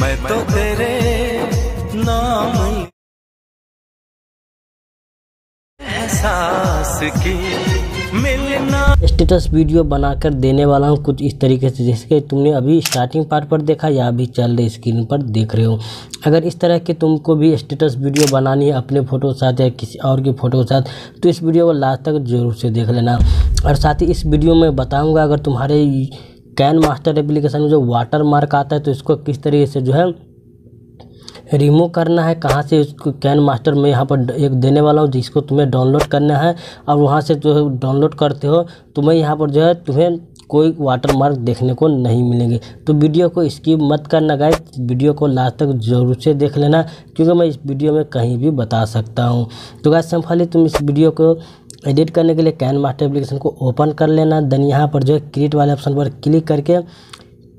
मैं तो, तो तेरे नाम एहसास की स्टेटस वीडियो बनाकर देने वाला हूँ कुछ इस तरीके से जैसे कि तुमने अभी स्टार्टिंग पार्ट पर देखा या अभी चल रहे स्क्रीन पर देख रहे हो अगर इस तरह के तुमको भी स्टेटस वीडियो बनानी है अपने फ़ोटो के साथ या किसी और की फ़ोटो के साथ तो इस वीडियो को लास्ट तक ज़रूर से देख लेना और साथ ही इस वीडियो में बताऊँगा अगर तुम्हारे कैन मास्टर एप्लीकेशन में जो वाटर मार्क आता है तो इसको किस तरीके से जो है रिमूव करना है कहाँ से उसको कैन मास्टर में यहाँ पर एक देने वाला हूँ जिसको तुम्हें डाउनलोड करना है और वहाँ से जो है डाउनलोड करते हो तुम्हें यहाँ पर जो है तुम्हें कोई वाटर मार्क देखने को नहीं मिलेंगे तो वीडियो को स्किप मत करना गाइस वीडियो को लास्ट तक जरूर से देख लेना क्योंकि मैं इस वीडियो में कहीं भी बता सकता हूँ तो गाइस सिंपली तुम इस वीडियो को एडिट करने के लिए कैन मास्टर एप्लीकेशन को ओपन कर लेना देन यहाँ पर जो है क्रिएट वाले ऑप्शन पर क्लिक करके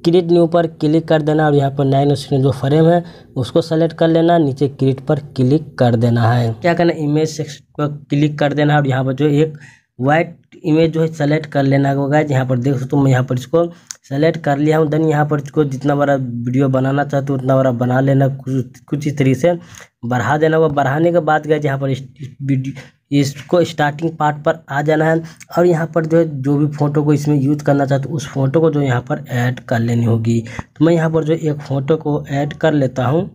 क्रिएट न्यू पर क्लिक कर देना और यहाँ पर नए नए जो फ्रेम है उसको सेलेक्ट कर लेना नीचे क्रिएट पर क्लिक कर देना है क्या करना इमेज सेक्शन पर क्लिक कर देना है और यहाँ पर जो एक वाइट इमेज जो है सेलेक्ट कर लेना होगा यहाँ पर देख सकते हो तो मैं यहाँ पर इसको सेलेक्ट कर लिया हूँ देन यहाँ पर इसको जितना बड़ा वीडियो बनाना चाहते हो उतना बड़ा बना लेना कुछ कुछ इस तरीके से बढ़ा देना होगा बढ़ाने के बाद गए यहाँ पर इस इसको स्टार्टिंग पार्ट पर आ जाना है और यहाँ पर जो है जो भी फ़ोटो को इसमें यूज़ करना चाहते हो उस फोटो को जो यहाँ पर ऐड कर लेनी होगी तो मैं यहाँ पर जो एक फ़ोटो को ऐड कर लेता हूँ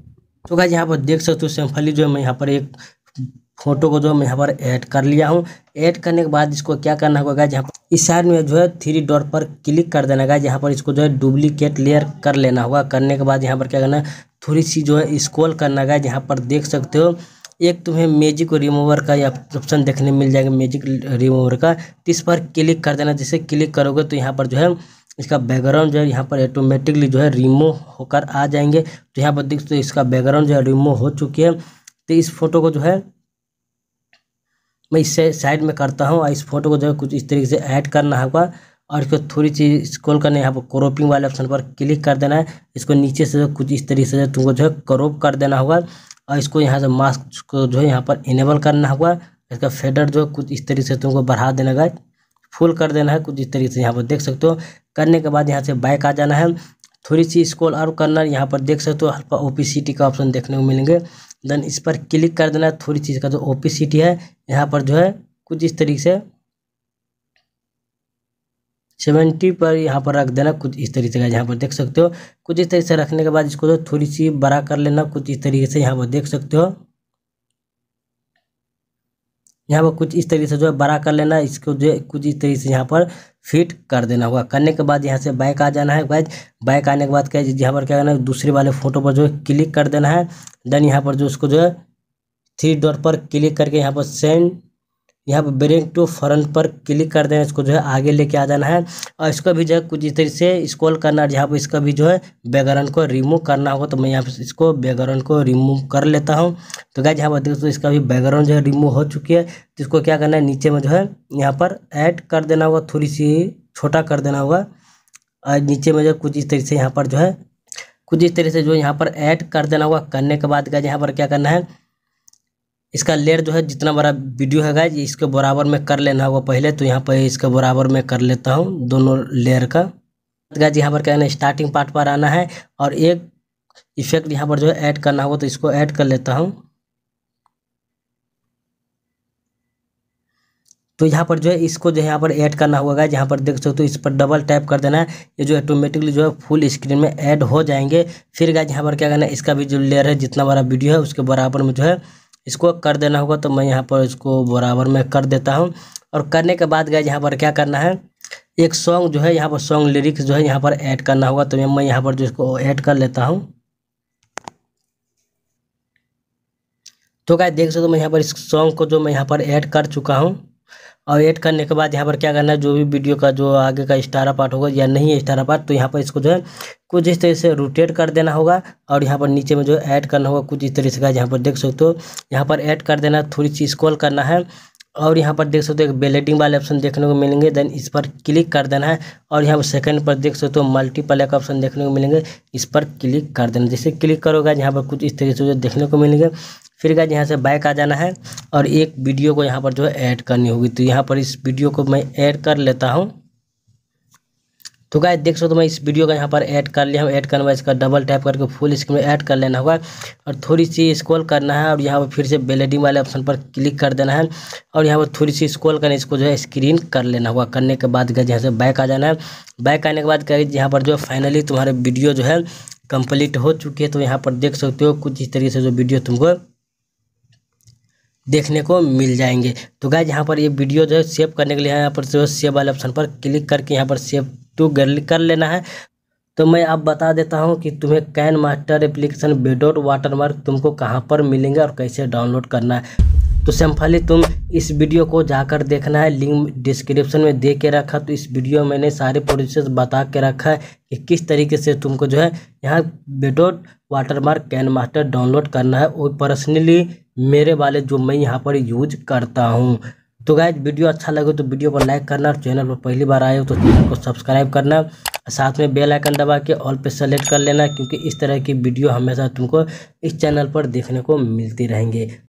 तो क्या यहाँ पर देख सकते हो सिंपली जो है मैं यहाँ पर एक फोटो को जो मैं यहाँ पर ऐड कर लिया हूँ ऐड करने के बाद इसको क्या करना होगा जहाँ यहाँ पर इस साइड में जो है थ्री डॉट पर क्लिक कर देना गाइज यहाँ पर इसको जो है डुप्लीकेट लेयर कर लेना होगा करने के बाद यहाँ पर क्या करना है थोड़ी सी जो है स्क्रॉल करना गाइज यहाँ पर देख सकते हो एक तुम्हें मैजिक रिमूवर का ये ऑप्शन देखने मिल जाएगा मैजिक रिमूवर का तो इस पर क्लिक कर देना जैसे क्लिक करोगे तो यहाँ पर जो है इसका बैकग्राउंड जो है यहाँ पर ऑटोमेटिकली जो है रिमूव होकर आ जाएंगे तो यहाँ पर देख तो इसका बैकग्राउंड जो है रिमूव हो चुकी है तो इस फोटो को जो है मैं इससे साइड में करता हूँ और इस फोटो को जो है कुछ इस तरीके से ऐड करना होगा और इसको थोड़ी सी स्क्रॉल करना यहाँ पर क्रोपिंग वाले ऑप्शन पर क्लिक कर देना है इसको नीचे से कुछ इस तरीके से तुमको जो है क्रोप कर देना होगा और इसको यहाँ से मास्क को जो है यहाँ पर इनेबल करना होगा इसका फेडर जो कुछ इस तरीके से तुमको बढ़ा देना है फुल कर देना है कुछ इस तरीके से यहाँ पर देख सकते हो करने के बाद यहाँ से बाइक आ जाना है थोड़ी सी स्कोल और करना यहाँ पर देख सकते हो हल्का टी का ऑप्शन देखने को मिलेंगे देन इस पर क्लिक कर देना है थोड़ी चीज़ का जो टी है यहाँ पर जो है कुछ इस तरीके से सेवेंटी पर यहाँ पर रख देना कुछ इस तरीके का यहाँ पर देख सकते हो कुछ इस तरीके से रखने के बाद इसको तो थोड़ी सी बड़ा कर लेना कुछ इस तरीके से यहाँ पर देख सकते हो यहाँ पर कुछ इस तरीके से जो है बड़ा कर लेना इसको जो है कुछ इस तरीके से यहाँ पर फिट कर देना होगा करने के बाद यहाँ से बाइक आ जाना है गाइज बाइक आने के बाद क्या यहाँ पर क्या करना है दूसरे वाले फोटो पर जो है क्लिक कर देना है देन यहाँ पर जो उसको जो है थ्री डॉट पर क्लिक करके यहाँ पर सेंड यहाँ पर ब्रेक टू फ्रंट पर क्लिक कर देना इसको जो है आगे लेके आ जाना है और इसको भी जो है कुछ इस तरीके से स्क्रॉल करना है यहाँ पर इसका भी जो है बैकग्राउंड को रिमूव करना होगा तो मैं यहाँ पर इसको बैकग्राउंड को रिमूव कर लेता हूँ तो क्या यहाँ पर देखो तो इसका भी बैकग्राउंड जो है रिमूव हो चुकी है तो इसको क्या करना है नीचे में जो है यहाँ पर ऐड कर देना होगा थोड़ी सी छोटा कर देना होगा और नीचे में जो कुछ इस तरीके से यहाँ पर जो है कुछ इस तरीके से जो यहाँ पर ऐड कर देना होगा करने के बाद क्या यहाँ पर क्या करना है इसका लेयर जो है जितना बड़ा वीडियो है गाइज इसके बराबर में कर लेना होगा पहले तो यहाँ पर इसके बराबर में कर लेता हूँ दोनों लेयर का गाइज यहाँ पर क्या है स्टार्टिंग पार्ट पर आना है और एक इफेक्ट यहाँ पर जो है ऐड करना होगा तो इसको ऐड कर लेता हूँ तो यहाँ पर जो है इसको जो है यहाँ पर ऐड करना होगा यहाँ पर देख सकते हो तो इस पर डबल टैप कर देना है ये जो ऑटोमेटिकली जो है फुल स्क्रीन में ऐड हो जाएंगे फिर गाइज यहाँ पर क्या करना है इसका भी जो लेयर है जितना बड़ा वीडियो है उसके बराबर में जो है इसको कर देना होगा तो मैं यहाँ पर इसको बराबर में कर देता हूँ और करने के बाद गए यहाँ पर क्या करना है एक सॉन्ग जो है यहाँ पर सॉन्ग लिरिक्स जो है यहाँ पर ऐड करना होगा तो मैं यहाँ पर जो इसको ऐड कर लेता हूँ तो क्या देख सकते हो मैं यहाँ पर इस सॉन्ग को जो मैं यहाँ पर ऐड कर चुका हूँ और ऐड करने के बाद यहाँ पर क्या करना है जो भी वीडियो का जो आगे का स्टारा पार्ट होगा या नहीं स्टारा पार्ट तो यहाँ पर इसको जो है कुछ इस तरह से रोटेट कर देना होगा और यहाँ पर नीचे में जो ऐड करना होगा कुछ इस तरीके का यहाँ पर देख सकते हो यहाँ पर ऐड कर देना थोड़ी सी स्क्रॉल करना है और यहाँ पर देख सकते हो एक बेलेटिंग वाले ऑप्शन देखने को मिलेंगे देन इस पर क्लिक कर देना है और यहाँ पर सेकंड पर देख सकते हो मल्टीपल एक ऑप्शन देखने को मिलेंगे इस पर क्लिक कर देना जैसे क्लिक करोगे यहाँ पर कुछ इस तरीके से जो देखने को मिलेंगे फिर गाइज यहाँ से बैक आ जाना है और एक वीडियो को यहाँ पर जो है ऐड करनी होगी तो यहाँ पर इस वीडियो को मैं ऐड कर लेता हूँ तो गाय देख सकते हो तो मैं इस वीडियो का यहाँ पर ऐड कर लिया हूँ ऐड करने बाद इसका डबल टैप करके फुल स्क्रीन में ऐड कर लेना होगा और थोड़ी सी स्क्रॉल करना है और यहाँ पर फिर से बेलेडिंग वाले ऑप्शन पर क्लिक कर देना है और यहाँ पर थोड़ी सी स्क्रॉल करना इसको जो है स्क्रीन कर लेना होगा करने के बाद गए यहाँ से बैक आ जाना है बैक आने के बाद गए यहाँ पर जो है फाइनली तुम्हारे वीडियो जो है कंप्लीट हो चुकी है तो यहाँ पर देख सकते हो कुछ इस तरीके से जो वीडियो तुमको देखने को मिल जाएंगे तो गाय यहाँ पर ये वीडियो जो है सेव करने के लिए यहाँ पर जो है सेव वाले ऑप्शन पर क्लिक करके यहाँ पर सेव टू कर लेना है तो मैं अब बता देता हूँ कि तुम्हें KineMaster application without watermark तुमको कहाँ पर मिलेंगे और कैसे डाउनलोड करना है तो सिंपली तुम इस वीडियो को जाकर देखना है लिंक डिस्क्रिप्शन में दे के रखा तो इस वीडियो में मैंने सारे प्रोसेस बता के रखा है कि किस तरीके से तुमको जो है यहाँ without watermark KineMaster download करना है और पर्सनली मेरे वाले जो मैं यहाँ पर यूज करता हूँ तो गाय वीडियो अच्छा लगे तो वीडियो पर लाइक करना और चैनल पर पहली बार आए हो तो चैनल को सब्सक्राइब करना साथ में बेल आइकन दबा के ऑल पे सेलेक्ट कर लेना क्योंकि इस तरह की वीडियो हमेशा तुमको इस चैनल पर देखने को मिलती रहेंगे